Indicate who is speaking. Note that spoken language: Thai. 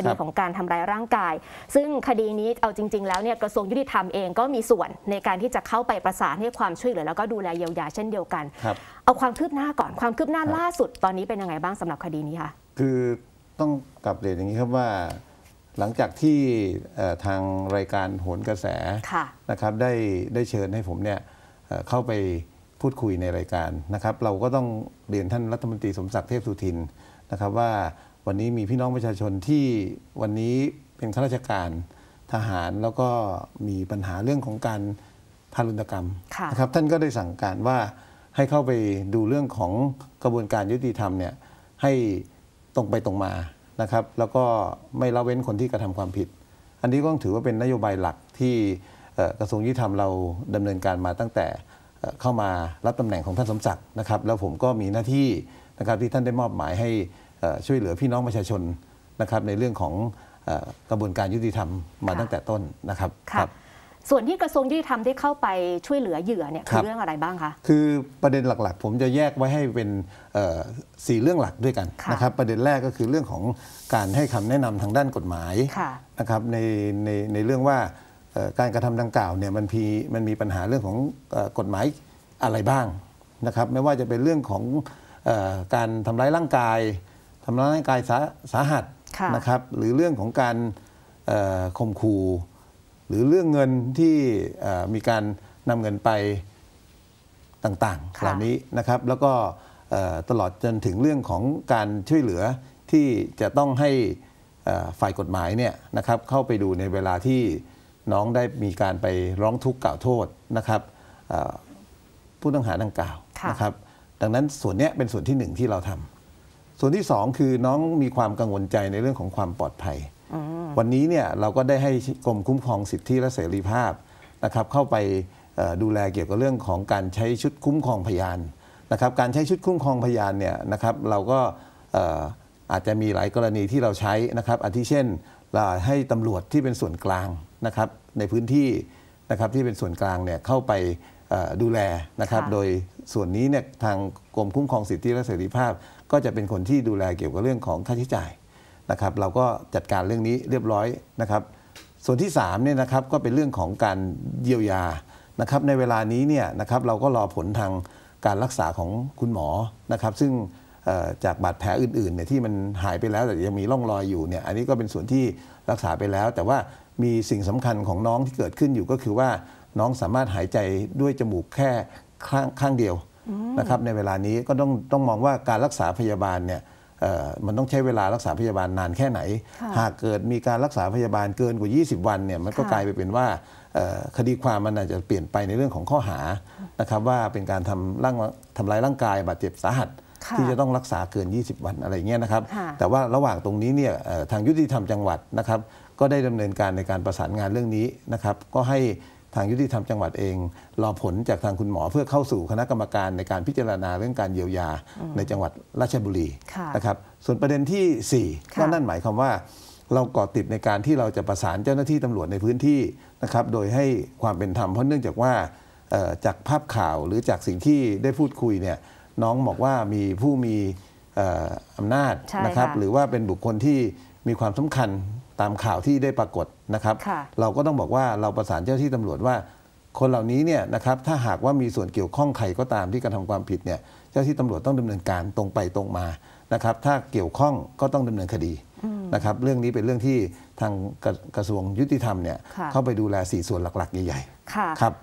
Speaker 1: คดีของการทำร้ายร่างกาย ซึ่งคดีนี้เอาจริง ๆ แล้วเนี่ยกระทรวงยุติธรรมเองก็มีส่วนในการที่จะเข้าไปประสานให้ความช่วยเหลือแล้วก็ดูแลเยียวยาเช่นเดียวกัน เอาความคืบหน้าก่อนความคืบหน้าล่าสุดตอนนี้เป็นยังไงบ้างสำหรับคดีนี้คะคือต้องกลับเรียนอย่างนี้ครับว่าหลังจากที่ทางรายการโหนกระแสะนะครับได้ได้เชิญให้ผมเนี่ยเข้าไปพูดคุยในรายการนะครับ เราก็ต้องเรียนท่านรัฐมนตรีสมศักดิ์เทพสุทินนะครับว่าวันนี้มีพี่น้องประชาชนที่วันนี้เป็นข้าราชการทหารแล้วก็มีปัญหาเรื่องของการทารุณกรรมนะครับท่านก็ได้สั่งการว่าให้เข้าไปดูเรื่องของกระบวนการยุติธรรมเนี่ยให้ตรงไปตรงมานะครับ แล้วก็ไม่ละเว้นคนที่กระทำความผิด อันนี้ก็ถือว่าเป็นนโยบายหลักที่กระทรวงยุติธรรมเราดำเนินการมาตั้งแต่เข้ามารับตำแหน่งของท่านสมศักดิ์นะครับ แล้วผมก็มีหน้าที่นะครับ ที่ท่านได้มอบหมายให้ช่วยเหลือพี่น้องประชาชนนะครับในเรื่องของกระบวนการยุติธรรมมาตั้งแต่ต้นนะครับครับส่วนที่กระทรวงยุติธรรมได้เข้าไปช่วยเหลือเหยื่อเนี่ยคือเรื่องอะไรบ้างคะ คือประเด็นหลักๆ ผมจะแยกไว้ให้เป็นสี่เรื่องหลักด้วยกันนะครับประเด็นแรกก็คือเรื่องของการให้คำแนะนำทางด้านกฎหมายนะครับในในในเรื่องว่าการกระทำดังกล่าวเนี่ยมันมีมันมีปัญหาเรื่องของกฎหมายอะไรบ้างนะครับไม่ว่าจะเป็นเรื่องของการทำร้ายร่างกายทำร้ายร่างกายสาสาหัสนะครับ หรือเรื่องของการข่มขู่หรือเรื่องเงินที่มีการนำเงินไปต่างๆเหล่านี้นะครับแล้วก็ตลอดจนถึงเรื่องของการช่วยเหลือที่จะต้องให้ฝ่ายกฎหมายเนี่ยนะครับเข้าไปดูในเวลาที่น้องได้มีการไปร้องทุกข์กล่าวโทษนะครับผู้ต้องหาดังกล่าวนะครับดังนั้นส่วนนี้เป็นส่วนที่หนึ่งที่เราทำส่วนที่ 2 คือน้องมีความกังวลใจในเรื่องของความปลอดภัยวันนี้เนี่ยเราก็ได้ให้กรมคุ้มครองสิทธิและเสรีภาพนะครับ เข้าไปดูแลเกี่ยวกับเรื่องของการใช้ชุดคุ้มครองพยานนะครับการใช้ชุดคุ้มครองพยานเนี่ยนะครับเราก็อาจจะมีหลายกรณีที่เราใช้นะครับอาทิเช่นเราให้ตำรวจที่เป็นส่วนกลางนะครับในพื้นที่นะครับที่เป็นส่วนกลางเนี่ยเข้าไปดูแลนะครับโดยส่วนนี้เนี่ยทางกรมคุ้มครองสิทธิและเสรีภาพ ก็จะเป็นคนที่ดูแลเกี่ยวกับเรื่องของค่าใช้จ่ายนะครับ เราก็จัดการเรื่องนี้เรียบร้อยนะครับ ส่วนที่3เนี่ยนะครับก็เป็นเรื่องของการเยียวยานะครับในเวลานี้เนี่ยนะครับเราก็รอผลทางการรักษาของคุณหมอนะครับ ซึ่งจากบาดแผลอื่นๆเนี่ยที่มันหายไปแล้ว แต่ยังมีร่องรอยอยู่เนี่ยอันนี้ก็เป็นส่วนที่รักษาไปแล้ว แต่ว่ามีสิ่งสำคัญของน้องที่เกิดขึ้นอยู่ก็คือว่าน้องสามารถหายใจด้วยจมูกแค่ข้างางเดียวนะครับในเวลานี้ก็ต้องต้องมองว่าการรักษาพยาบาลเนี่ยมันต้องใช้เวลารักษาพยาบาลนานแค่ไหน หากเกิดมีการรักษาพยาบาลเกินกว่า 20 วันเนี่ยมันก็กลายไปเป็นว่า คดีความมันอาจจะเปลี่ยนไปในเรื่องของข้อหานะครับว่าเป็นการทำร่างทำลายร่างกายบาดเจ็บสาหัส ที่จะต้องรักษาเกิน 20 วันอะไรเงี้ยนะครับแต่ว่าระหว่างตรงนี้เนี่ยทางยุติธรรมจังหวัดนะครับ ก็ได้ดำเนินการในการประสานงานเรื่องนี้นะครับก็ให้ทางยุติธรรมจังหวัดเองรอผลจากทางคุณหมอเพื่อเข้าสู่คณะกรรมการในการพิจารณาเรื่องการเยียวยาในจังหวัดราชบุรีนะครับส่วนประเด็นที่4ก็นั่นหมายความว่า เราก่อติดในการที่เราจะประสานเจ้าหน้าที่ตำรวจในพื้นที่นะครับโดยให้ความเป็นธรรมเพราะเนื่องจากว่า จากภาพข่าวหรือจากสิ่งที่ได้พูดคุยเนี่ยน้องบอกว่ามีผู้มีอำนาจนะครับหรือว่าเป็นบุคคลที่มีความสำคัญตามข่าวที่ได้ปรากฏนะครับ เราก็ต้องบอกว่าเราประสานเจ้าที่ตำรวจว่า คนเหล่านี้เนี่ยนะครับถ้าหากว่ามีส่วนเกี่ยวข้องใครก็ตามที่กระทำความผิดเนี่ยเจ้าที่ตำรวจต้องดำเนินการตรงไปตรงมานะครับ ถ้าเกี่ยวข้องก็ต้องดำเนินคดีนะครับ เรื่องนี้เป็นเรื่องที่ทางกระทรวงยุติธรรมเนี่ยเข้าไปดูแลสี่ส่วนหลักๆใหญ่ ๆครับ